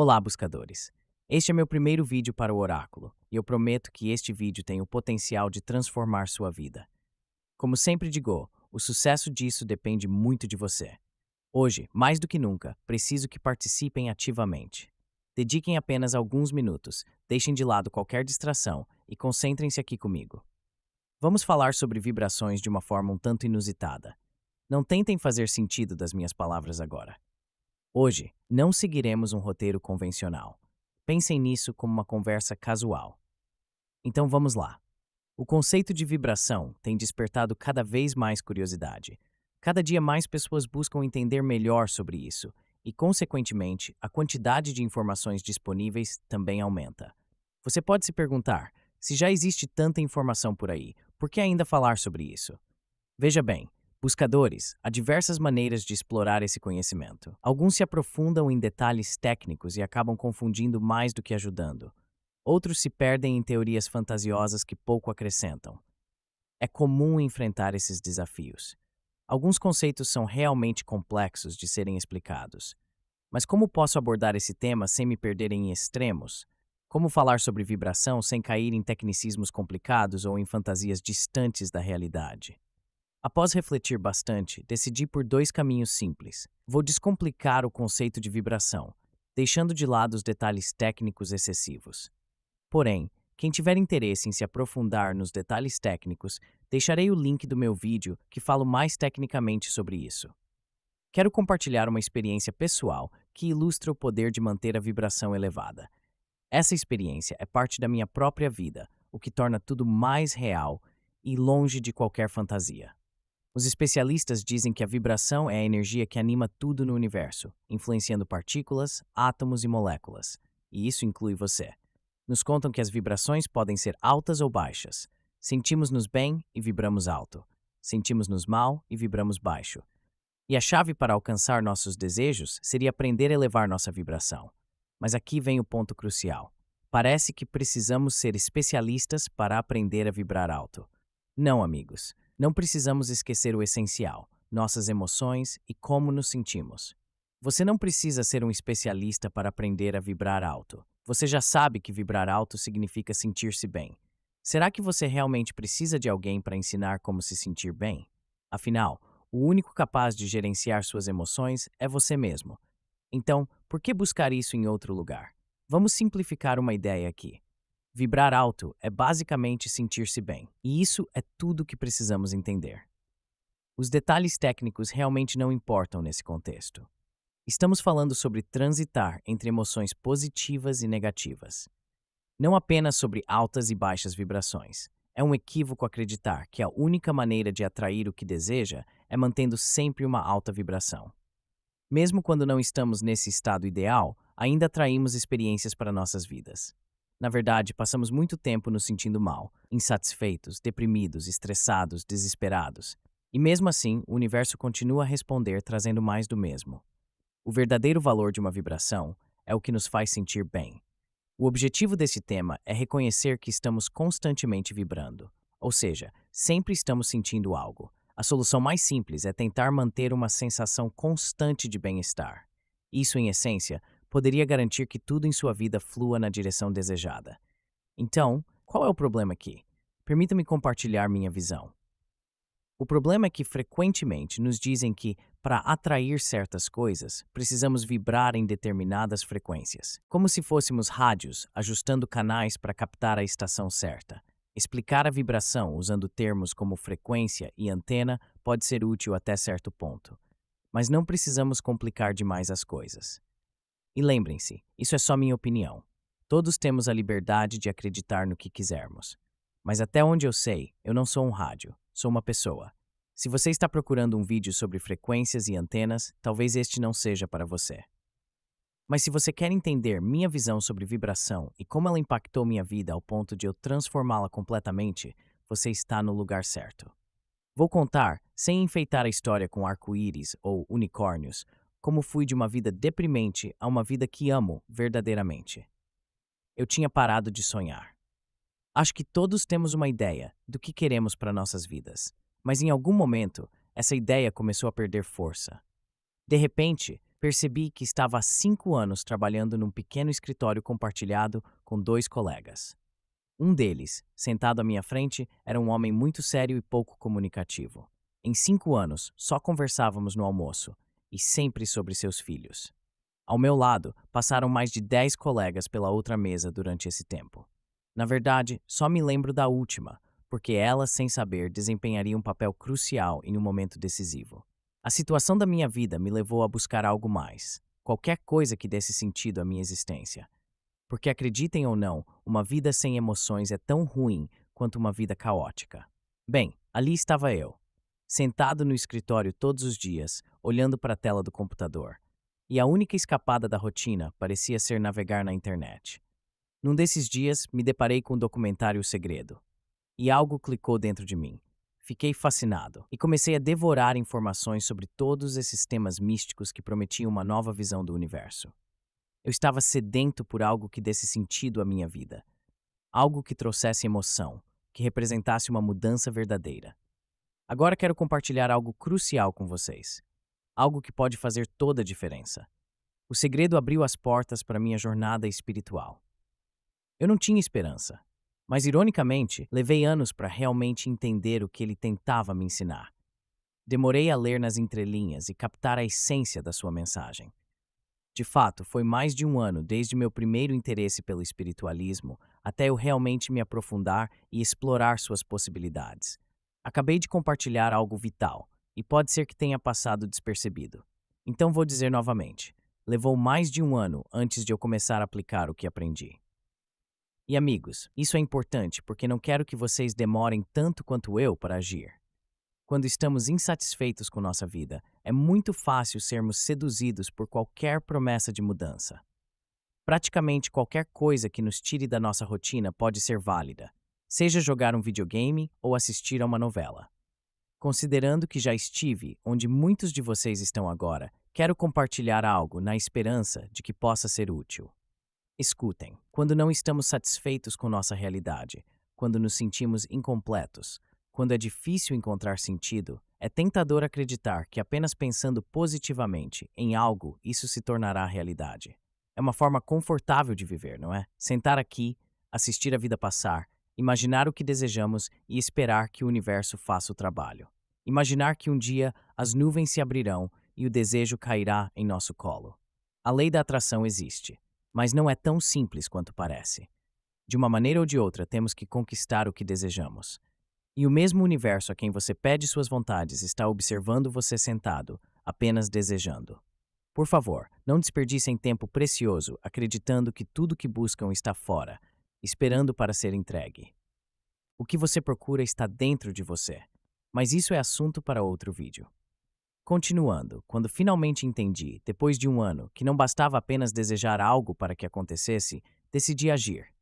Olá, buscadores! Este é meu primeiro vídeo para o Oráculo, e eu prometo que este vídeo tem o potencial de transformar sua vida. Como sempre digo, o sucesso disso depende muito de você. Hoje, mais do que nunca, preciso que participem ativamente. Dediquem apenas alguns minutos, deixem de lado qualquer distração e concentrem-se aqui comigo. Vamos falar sobre vibrações de uma forma um tanto inusitada. Não tentem fazer sentido das minhas palavras agora. Hoje, não seguiremos um roteiro convencional. Pensem nisso como uma conversa casual. Então vamos lá. O conceito de vibração tem despertado cada vez mais curiosidade. Cada dia mais pessoas buscam entender melhor sobre isso, e, consequentemente, a quantidade de informações disponíveis também aumenta. Você pode se perguntar: se já existe tanta informação por aí, por que ainda falar sobre isso? Veja bem, Buscadores, há diversas maneiras de explorar esse conhecimento. Alguns se aprofundam em detalhes técnicos e acabam confundindo mais do que ajudando. Outros se perdem em teorias fantasiosas que pouco acrescentam. É comum enfrentar esses desafios. Alguns conceitos são realmente complexos de serem explicados. Mas como posso abordar esse tema sem me perder em extremos? Como falar sobre vibração sem cair em tecnicismos complicados ou em fantasias distantes da realidade? Após refletir bastante, decidi por dois caminhos simples. Vou descomplicar o conceito de vibração, deixando de lado os detalhes técnicos excessivos. Porém, quem tiver interesse em se aprofundar nos detalhes técnicos, deixarei o link do meu vídeo que falo mais tecnicamente sobre isso. Quero compartilhar uma experiência pessoal que ilustra o poder de manter a vibração elevada. Essa experiência é parte da minha própria vida, o que torna tudo mais real e longe de qualquer fantasia. Os especialistas dizem que a vibração é a energia que anima tudo no universo, influenciando partículas, átomos e moléculas. E isso inclui você. Nos contam que as vibrações podem ser altas ou baixas. Sentimos-nos bem e vibramos alto. Sentimos-nos mal e vibramos baixo. E a chave para alcançar nossos desejos seria aprender a elevar nossa vibração. Mas aqui vem o ponto crucial. Parece que precisamos ser especialistas para aprender a vibrar alto. Não, amigos. Não precisamos esquecer o essencial, nossas emoções e como nos sentimos. Você não precisa ser um especialista para aprender a vibrar alto. Você já sabe que vibrar alto significa sentir-se bem. Será que você realmente precisa de alguém para ensinar como se sentir bem? Afinal, o único capaz de gerenciar suas emoções é você mesmo. Então, por que buscar isso em outro lugar? Vamos simplificar uma ideia aqui. Vibrar alto é basicamente sentir-se bem, e isso é tudo que precisamos entender. Os detalhes técnicos realmente não importam nesse contexto. Estamos falando sobre transitar entre emoções positivas e negativas. Não apenas sobre altas e baixas vibrações. É um equívoco acreditar que a única maneira de atrair o que deseja é mantendo sempre uma alta vibração. Mesmo quando não estamos nesse estado ideal, ainda atraímos experiências para nossas vidas. Na verdade, passamos muito tempo nos sentindo mal, insatisfeitos, deprimidos, estressados, desesperados. E mesmo assim, o universo continua a responder trazendo mais do mesmo. O verdadeiro valor de uma vibração é o que nos faz sentir bem. O objetivo desse tema é reconhecer que estamos constantemente vibrando, ou seja, sempre estamos sentindo algo. A solução mais simples é tentar manter uma sensação constante de bem-estar. Isso, em essência, poderia garantir que tudo em sua vida flua na direção desejada. Então, qual é o problema aqui? Permita-me compartilhar minha visão. O problema é que frequentemente nos dizem que, para atrair certas coisas, precisamos vibrar em determinadas frequências, como se fôssemos rádios ajustando canais para captar a estação certa. Explicar a vibração usando termos como frequência e antena pode ser útil até certo ponto, mas não precisamos complicar demais as coisas. E lembrem-se, isso é só minha opinião. Todos temos a liberdade de acreditar no que quisermos. Mas até onde eu sei, eu não sou um rádio, sou uma pessoa. Se você está procurando um vídeo sobre frequências e antenas, talvez este não seja para você. Mas se você quer entender minha visão sobre vibração e como ela impactou minha vida ao ponto de eu transformá-la completamente, você está no lugar certo. Vou contar, sem enfeitar a história com arco-íris ou unicórnios, como fui de uma vida deprimente a uma vida que amo verdadeiramente. Eu tinha parado de sonhar. Acho que todos temos uma ideia do que queremos para nossas vidas, mas em algum momento essa ideia começou a perder força. De repente, percebi que estava há cinco anos trabalhando num pequeno escritório compartilhado com dois colegas. Um deles, sentado à minha frente, era um homem muito sério e pouco comunicativo. Em cinco anos, só conversávamos no almoço, e sempre sobre seus filhos. Ao meu lado, passaram mais de dez colegas pela outra mesa durante esse tempo. Na verdade, só me lembro da última, porque ela, sem saber, desempenharia um papel crucial em um momento decisivo. A situação da minha vida me levou a buscar algo mais, qualquer coisa que desse sentido à minha existência. Porque acreditem ou não, uma vida sem emoções é tão ruim quanto uma vida caótica. Bem, ali estava eu, sentado no escritório todos os dias, olhando para a tela do computador. E a única escapada da rotina parecia ser navegar na internet. Num desses dias, me deparei com o documentário O Segredo. E algo clicou dentro de mim. Fiquei fascinado e comecei a devorar informações sobre todos esses temas místicos que prometiam uma nova visão do universo. Eu estava sedento por algo que desse sentido à minha vida. Algo que trouxesse emoção, que representasse uma mudança verdadeira. Agora quero compartilhar algo crucial com vocês. Algo que pode fazer toda a diferença. O segredo abriu as portas para minha jornada espiritual. Eu não tinha esperança, mas ironicamente, levei anos para realmente entender o que ele tentava me ensinar. Demorei a ler nas entrelinhas e captar a essência da sua mensagem. De fato, foi mais de um ano desde meu primeiro interesse pelo espiritualismo até eu realmente me aprofundar e explorar suas possibilidades. Acabei de compartilhar algo vital e pode ser que tenha passado despercebido. Então vou dizer novamente: levou mais de um ano antes de eu começar a aplicar o que aprendi. E amigos, isso é importante porque não quero que vocês demorem tanto quanto eu para agir. Quando estamos insatisfeitos com nossa vida, é muito fácil sermos seduzidos por qualquer promessa de mudança. Praticamente qualquer coisa que nos tire da nossa rotina pode ser válida, seja jogar um videogame ou assistir a uma novela. Considerando que já estive onde muitos de vocês estão agora, quero compartilhar algo na esperança de que possa ser útil. Escutem, quando não estamos satisfeitos com nossa realidade, quando nos sentimos incompletos, quando é difícil encontrar sentido, é tentador acreditar que apenas pensando positivamente em algo isso se tornará realidade. É uma forma confortável de viver, não é? Sentar aqui, assistir a vida passar imaginar o que desejamos e esperar que o universo faça o trabalho. Imaginar que um dia as nuvens se abrirão e o desejo cairá em nosso colo. A lei da atração existe, mas não é tão simples quanto parece. De uma maneira ou de outra, temos que conquistar o que desejamos. E o mesmo universo a quem você pede suas vontades está observando você sentado, apenas desejando. Por favor, não desperdicem tempo precioso acreditando que tudo que buscam está fora, esperando para ser entregue. O que você procura está dentro de você, mas isso é assunto para outro vídeo. Continuando, quando finalmente entendi, depois de um ano, que não bastava apenas desejar algo para que acontecesse, decidi agir.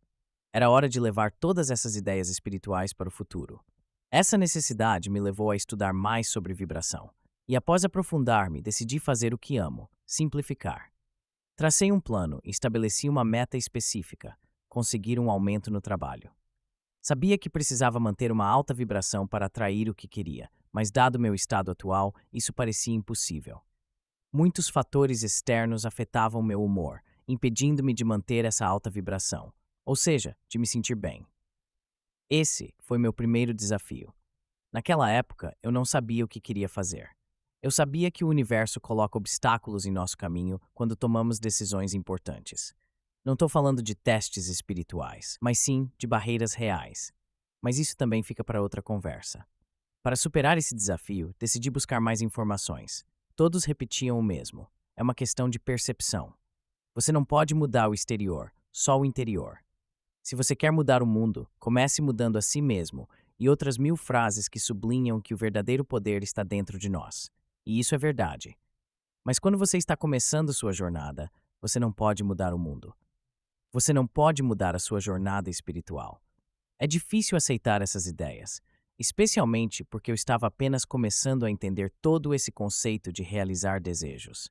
Era hora de levar todas essas ideias espirituais para o futuro. Essa necessidade me levou a estudar mais sobre vibração, e após aprofundar-me, decidi fazer o que amo: simplificar. Tracei um plano e estabeleci uma meta específica, conseguir um aumento no trabalho. Sabia que precisava manter uma alta vibração para atrair o que queria, mas, dado meu estado atual, isso parecia impossível. Muitos fatores externos afetavam meu humor, impedindo-me de manter essa alta vibração, ou seja, de me sentir bem. Esse foi meu primeiro desafio. Naquela época, eu não sabia o que queria fazer. Eu sabia que o universo coloca obstáculos em nosso caminho quando tomamos decisões importantes. Não estou falando de testes espirituais, mas sim de barreiras reais. Mas isso também fica para outra conversa. Para superar esse desafio, decidi buscar mais informações. Todos repetiam o mesmo. É uma questão de percepção. Você não pode mudar o exterior, só o interior. Se você quer mudar o mundo, comece mudando a si mesmo e outras mil frases que sublinham que o verdadeiro poder está dentro de nós. E isso é verdade. Mas quando você está começando sua jornada, você não pode mudar o mundo você não pode mudar a sua jornada espiritual. É difícil aceitar essas ideias, especialmente porque eu estava apenas começando a entender todo esse conceito de realizar desejos.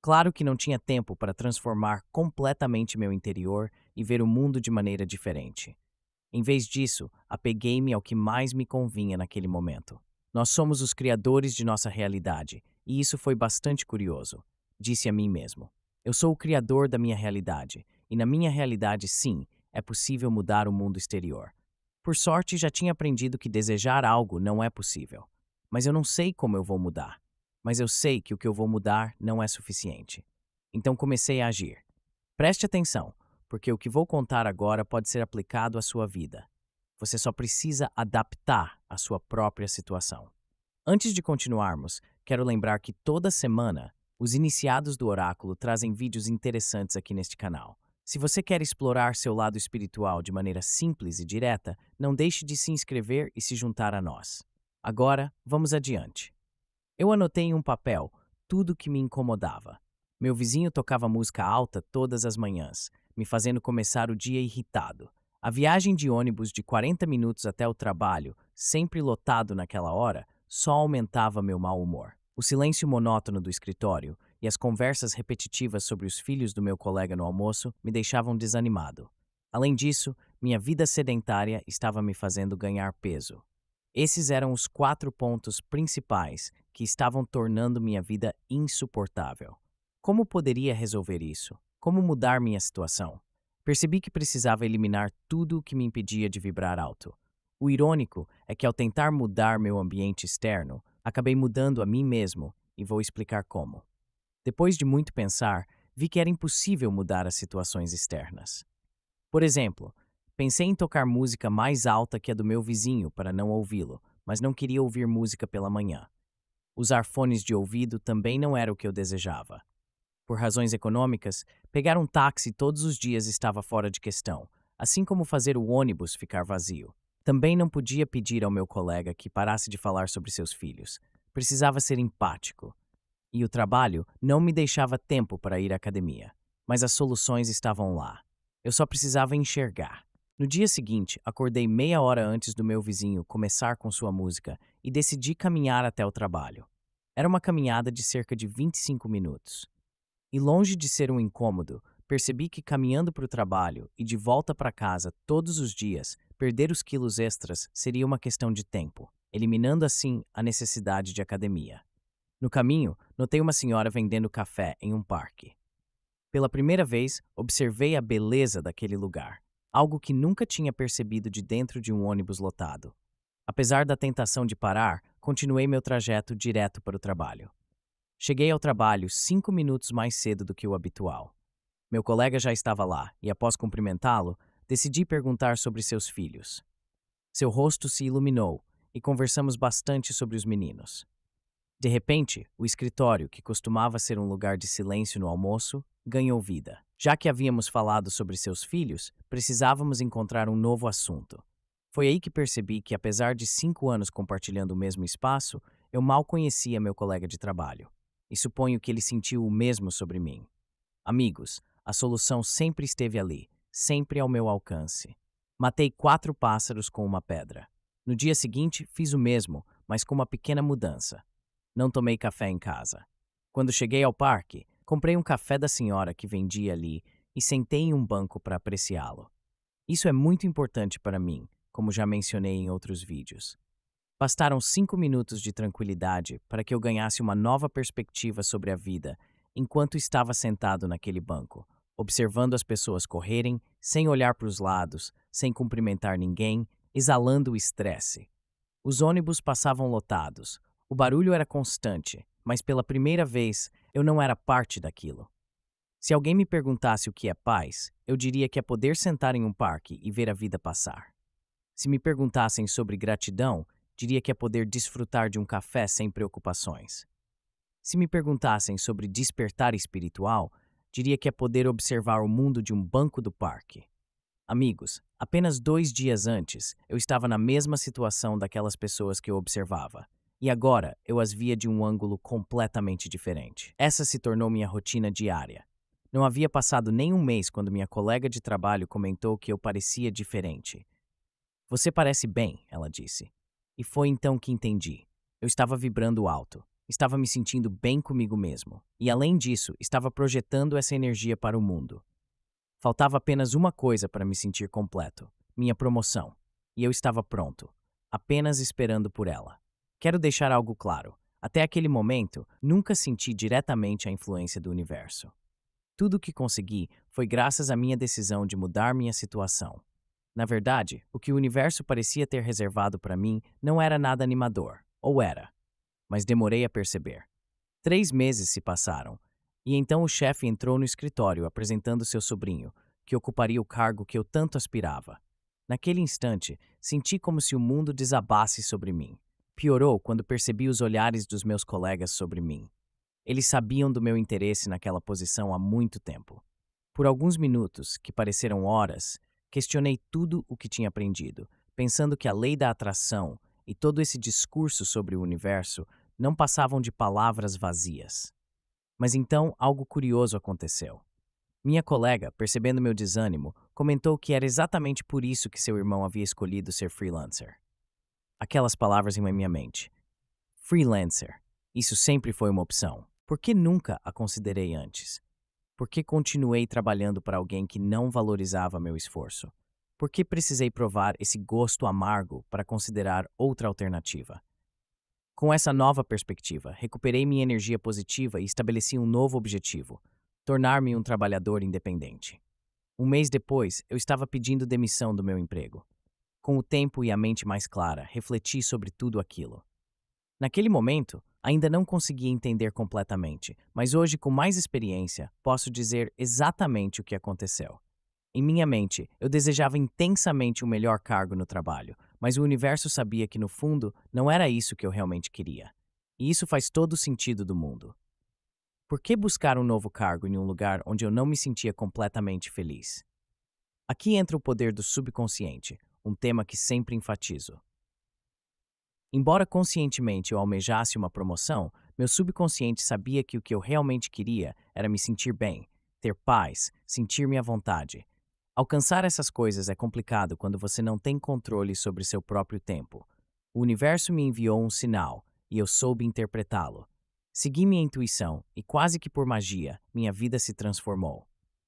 Claro que não tinha tempo para transformar completamente meu interior e ver o mundo de maneira diferente. Em vez disso, apeguei-me ao que mais me convinha naquele momento. Nós somos os criadores de nossa realidade, e isso foi bastante curioso. Disse a mim mesmo: Eu sou o criador da minha realidade, e na minha realidade, sim, é possível mudar o mundo exterior. Por sorte, já tinha aprendido que desejar algo não é possível. Mas eu não sei como eu vou mudar. Mas eu sei que o que eu vou mudar não é suficiente. Então comecei a agir. Preste atenção, porque o que vou contar agora pode ser aplicado à sua vida. Você só precisa adaptar a sua própria situação. Antes de continuarmos, quero lembrar que toda semana os iniciados do Oráculo trazem vídeos interessantes aqui neste canal. Se você quer explorar seu lado espiritual de maneira simples e direta, não deixe de se inscrever e se juntar a nós. Agora, vamos adiante. Eu anotei em um papel tudo que me incomodava. Meu vizinho tocava música alta todas as manhãs, me fazendo começar o dia irritado. A viagem de ônibus de 40 minutos até o trabalho, sempre lotado naquela hora, só aumentava meu mau humor. O silêncio monótono do escritório, e as conversas repetitivas sobre os filhos do meu colega no almoço me deixavam desanimado. Além disso, minha vida sedentária estava me fazendo ganhar peso. Esses eram os quatro pontos principais que estavam tornando minha vida insuportável. Como poderia resolver isso? Como mudar minha situação? Percebi que precisava eliminar tudo o que me impedia de vibrar alto. O irônico é que ao tentar mudar meu ambiente externo, acabei mudando a mim mesmo e vou explicar como. Depois de muito pensar, vi que era impossível mudar as situações externas. Por exemplo, pensei em tocar música mais alta que a do meu vizinho para não ouvi-lo, mas não queria ouvir música pela manhã. Usar fones de ouvido também não era o que eu desejava. Por razões econômicas, pegar um táxi todos os dias estava fora de questão, assim como fazer o ônibus ficar vazio. Também não podia pedir ao meu colega que parasse de falar sobre seus filhos. Precisava ser empático e o trabalho não me deixava tempo para ir à academia, mas as soluções estavam lá. Eu só precisava enxergar. No dia seguinte, acordei meia hora antes do meu vizinho começar com sua música e decidi caminhar até o trabalho. Era uma caminhada de cerca de 25 minutos. E longe de ser um incômodo, percebi que caminhando para o trabalho e de volta para casa todos os dias, perder os quilos extras seria uma questão de tempo, eliminando assim a necessidade de academia. No caminho, notei uma senhora vendendo café em um parque. Pela primeira vez, observei a beleza daquele lugar, algo que nunca tinha percebido de dentro de um ônibus lotado. Apesar da tentação de parar, continuei meu trajeto direto para o trabalho. Cheguei ao trabalho cinco minutos mais cedo do que o habitual. Meu colega já estava lá e, após cumprimentá-lo, decidi perguntar sobre seus filhos. Seu rosto se iluminou e conversamos bastante sobre os meninos. De repente, o escritório, que costumava ser um lugar de silêncio no almoço, ganhou vida. Já que havíamos falado sobre seus filhos, precisávamos encontrar um novo assunto. Foi aí que percebi que, apesar de cinco anos compartilhando o mesmo espaço, eu mal conhecia meu colega de trabalho. E suponho que ele sentiu o mesmo sobre mim. Amigos, a solução sempre esteve ali, sempre ao meu alcance. Matei quatro pássaros com uma pedra. No dia seguinte, fiz o mesmo, mas com uma pequena mudança. Não tomei café em casa. Quando cheguei ao parque, comprei um café da senhora que vendia ali e sentei em um banco para apreciá-lo. Isso é muito importante para mim, como já mencionei em outros vídeos. Bastaram cinco minutos de tranquilidade para que eu ganhasse uma nova perspectiva sobre a vida enquanto estava sentado naquele banco, observando as pessoas correrem, sem olhar para os lados, sem cumprimentar ninguém, exalando o estresse. Os ônibus passavam lotados, o barulho era constante, mas pela primeira vez eu não era parte daquilo. Se alguém me perguntasse o que é paz, eu diria que é poder sentar em um parque e ver a vida passar. Se me perguntassem sobre gratidão, diria que é poder desfrutar de um café sem preocupações. Se me perguntassem sobre despertar espiritual, diria que é poder observar o mundo de um banco do parque. Amigos, apenas dois dias antes, eu estava na mesma situação daquelas pessoas que eu observava. E agora eu as via de um ângulo completamente diferente. Essa se tornou minha rotina diária. Não havia passado nem um mês quando minha colega de trabalho comentou que eu parecia diferente. Você parece bem, ela disse. E foi então que entendi. Eu estava vibrando alto, estava me sentindo bem comigo mesmo, e além disso, estava projetando essa energia para o mundo. Faltava apenas uma coisa para me sentir completo: minha promoção. E eu estava pronto, apenas esperando por ela. Quero deixar algo claro. Até aquele momento, nunca senti diretamente a influência do universo. Tudo o que consegui foi graças à minha decisão de mudar minha situação. Na verdade, o que o universo parecia ter reservado para mim não era nada animador, ou era. Mas demorei a perceber. Três meses se passaram, e então o chefe entrou no escritório apresentando seu sobrinho, que ocuparia o cargo que eu tanto aspirava. Naquele instante, senti como se o mundo desabasse sobre mim. Piorou quando percebi os olhares dos meus colegas sobre mim. Eles sabiam do meu interesse naquela posição há muito tempo. Por alguns minutos, que pareceram horas, questionei tudo o que tinha aprendido, pensando que a lei da atração e todo esse discurso sobre o universo não passavam de palavras vazias. Mas então algo curioso aconteceu. Minha colega, percebendo meu desânimo, comentou que era exatamente por isso que seu irmão havia escolhido ser freelancer aquelas palavras em minha mente. Freelancer. Isso sempre foi uma opção. Por que nunca a considerei antes? Por que continuei trabalhando para alguém que não valorizava meu esforço? Por que precisei provar esse gosto amargo para considerar outra alternativa? Com essa nova perspectiva, recuperei minha energia positiva e estabeleci um novo objetivo: tornar-me um trabalhador independente. Um mês depois, eu estava pedindo demissão do meu emprego. Com o tempo e a mente mais clara, refleti sobre tudo aquilo. Naquele momento, ainda não consegui entender completamente, mas hoje, com mais experiência, posso dizer exatamente o que aconteceu. Em minha mente, eu desejava intensamente o melhor cargo no trabalho, mas o universo sabia que, no fundo, não era isso que eu realmente queria. E isso faz todo o sentido do mundo. Por que buscar um novo cargo em um lugar onde eu não me sentia completamente feliz? Aqui entra o poder do subconsciente, um tema que sempre enfatizo. Embora conscientemente eu almejasse uma promoção, meu subconsciente sabia que o que eu realmente queria era me sentir bem, ter paz, sentir-me à vontade. Alcançar essas coisas é complicado quando você não tem controle sobre seu próprio tempo. O universo me enviou um sinal e eu soube interpretá-lo. Segui minha intuição e, quase que por magia, minha vida se transformou.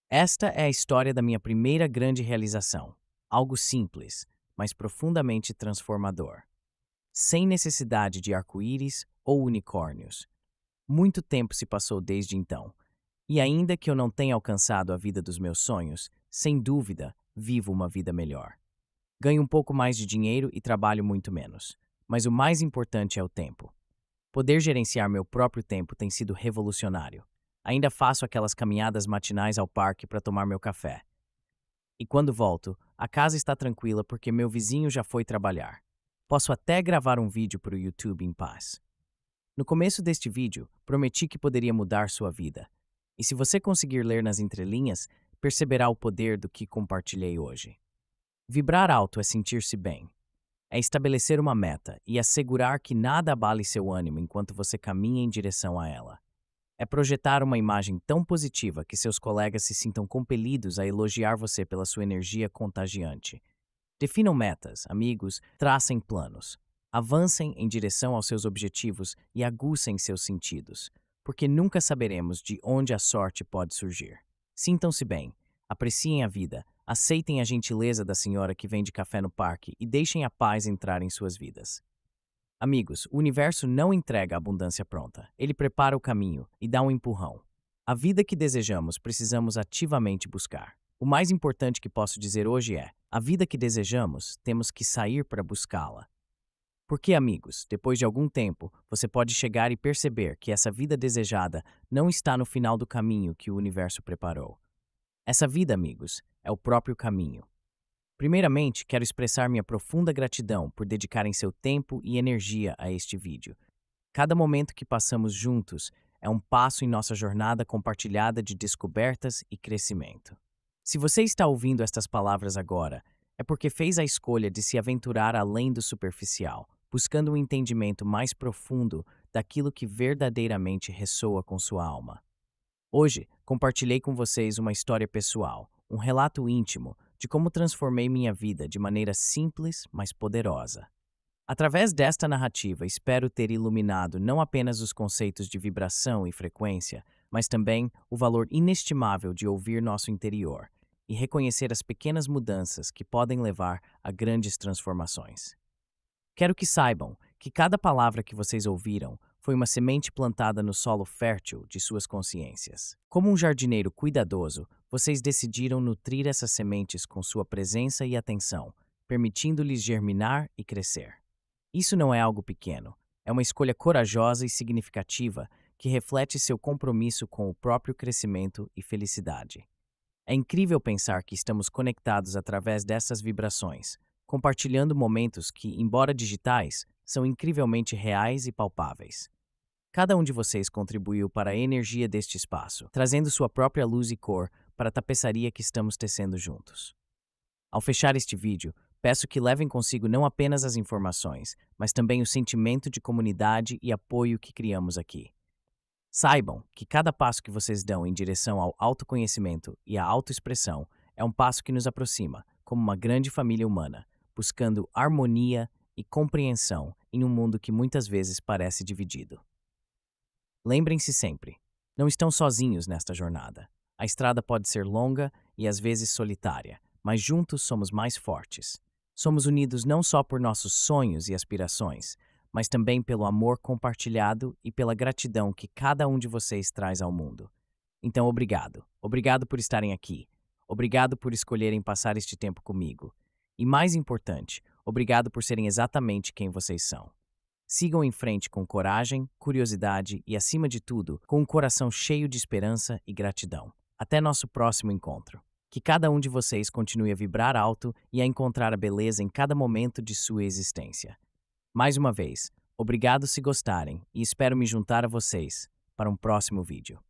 Esta é a história da minha primeira grande realização algo simples, mas profundamente transformador. Sem necessidade de arco-íris ou unicórnios. Muito tempo se passou desde então, e ainda que eu não tenha alcançado a vida dos meus sonhos, sem dúvida, vivo uma vida melhor. Ganho um pouco mais de dinheiro e trabalho muito menos, mas o mais importante é o tempo. Poder gerenciar meu próprio tempo tem sido revolucionário. Ainda faço aquelas caminhadas matinais ao parque para tomar meu café e quando volto, a casa está tranquila porque meu vizinho já foi trabalhar. Posso até gravar um vídeo para o YouTube em paz. No começo deste vídeo, prometi que poderia mudar sua vida. E se você conseguir ler nas entrelinhas, perceberá o poder do que compartilhei hoje. Vibrar alto é sentir-se bem. É estabelecer uma meta e assegurar que nada abale seu ânimo enquanto você caminha em direção a ela é projetar uma imagem tão positiva que seus colegas se sintam compelidos a elogiar você pela sua energia contagiante. Definam metas, amigos, tracem planos. Avancem em direção aos seus objetivos e aguçem seus sentidos, porque nunca saberemos de onde a sorte pode surgir. Sintam-se bem, apreciem a vida, aceitem a gentileza da senhora que vende café no parque e deixem a paz entrar em suas vidas. Amigos, o universo não entrega a abundância pronta. Ele prepara o caminho e dá um empurrão. A vida que desejamos precisamos ativamente buscar. O mais importante que posso dizer hoje é: a vida que desejamos, temos que sair para buscá-la. Porque, amigos, depois de algum tempo, você pode chegar e perceber que essa vida desejada não está no final do caminho que o universo preparou. Essa vida, amigos, é o próprio caminho. Primeiramente, quero expressar minha profunda gratidão por dedicarem seu tempo e energia a este vídeo. Cada momento que passamos juntos é um passo em nossa jornada compartilhada de descobertas e crescimento. Se você está ouvindo estas palavras agora, é porque fez a escolha de se aventurar além do superficial, buscando um entendimento mais profundo daquilo que verdadeiramente ressoa com sua alma. Hoje, compartilhei com vocês uma história pessoal, um relato íntimo de como transformei minha vida de maneira simples, mas poderosa. Através desta narrativa, espero ter iluminado não apenas os conceitos de vibração e frequência, mas também o valor inestimável de ouvir nosso interior e reconhecer as pequenas mudanças que podem levar a grandes transformações. Quero que saibam que cada palavra que vocês ouviram foi uma semente plantada no solo fértil de suas consciências. Como um jardineiro cuidadoso, vocês decidiram nutrir essas sementes com sua presença e atenção, permitindo-lhes germinar e crescer. Isso não é algo pequeno, é uma escolha corajosa e significativa que reflete seu compromisso com o próprio crescimento e felicidade. É incrível pensar que estamos conectados através dessas vibrações, compartilhando momentos que, embora digitais, são incrivelmente reais e palpáveis. Cada um de vocês contribuiu para a energia deste espaço, trazendo sua própria luz e cor para a tapeçaria que estamos tecendo juntos. Ao fechar este vídeo, peço que levem consigo não apenas as informações, mas também o sentimento de comunidade e apoio que criamos aqui. Saibam que cada passo que vocês dão em direção ao autoconhecimento e à autoexpressão é um passo que nos aproxima, como uma grande família humana, buscando harmonia e compreensão em um mundo que muitas vezes parece dividido. Lembrem-se sempre: não estão sozinhos nesta jornada. A estrada pode ser longa e às vezes solitária, mas juntos somos mais fortes. Somos unidos não só por nossos sonhos e aspirações, mas também pelo amor compartilhado e pela gratidão que cada um de vocês traz ao mundo. Então, obrigado. Obrigado por estarem aqui. Obrigado por escolherem passar este tempo comigo. E mais importante, Obrigado por serem exatamente quem vocês são. Sigam em frente com coragem, curiosidade e, acima de tudo, com um coração cheio de esperança e gratidão. Até nosso próximo encontro. Que cada um de vocês continue a vibrar alto e a encontrar a beleza em cada momento de sua existência. Mais uma vez, obrigado se gostarem e espero me juntar a vocês para um próximo vídeo.